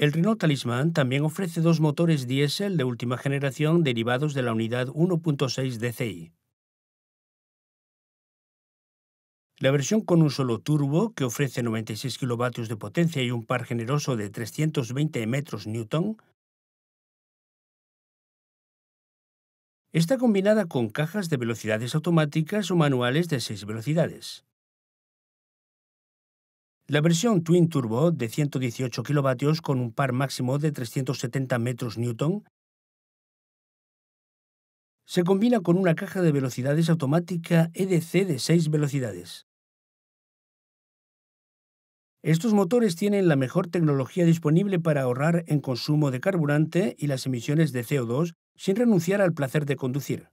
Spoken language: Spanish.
El Renault Talisman también ofrece dos motores diésel de última generación derivados de la unidad 1.6 DCI. La versión con un solo turbo, que ofrece 96 kilovatios de potencia y un par generoso de 320 metros está combinada con cajas de velocidades automáticas o manuales de 6 velocidades. La versión Twin Turbo de 118 kilovatios con un par máximo de 370 metros newton se combina con una caja de velocidades automática EDC de 6 velocidades. Estos motores tienen la mejor tecnología disponible para ahorrar en consumo de carburante y las emisiones de CO2 sin renunciar al placer de conducir.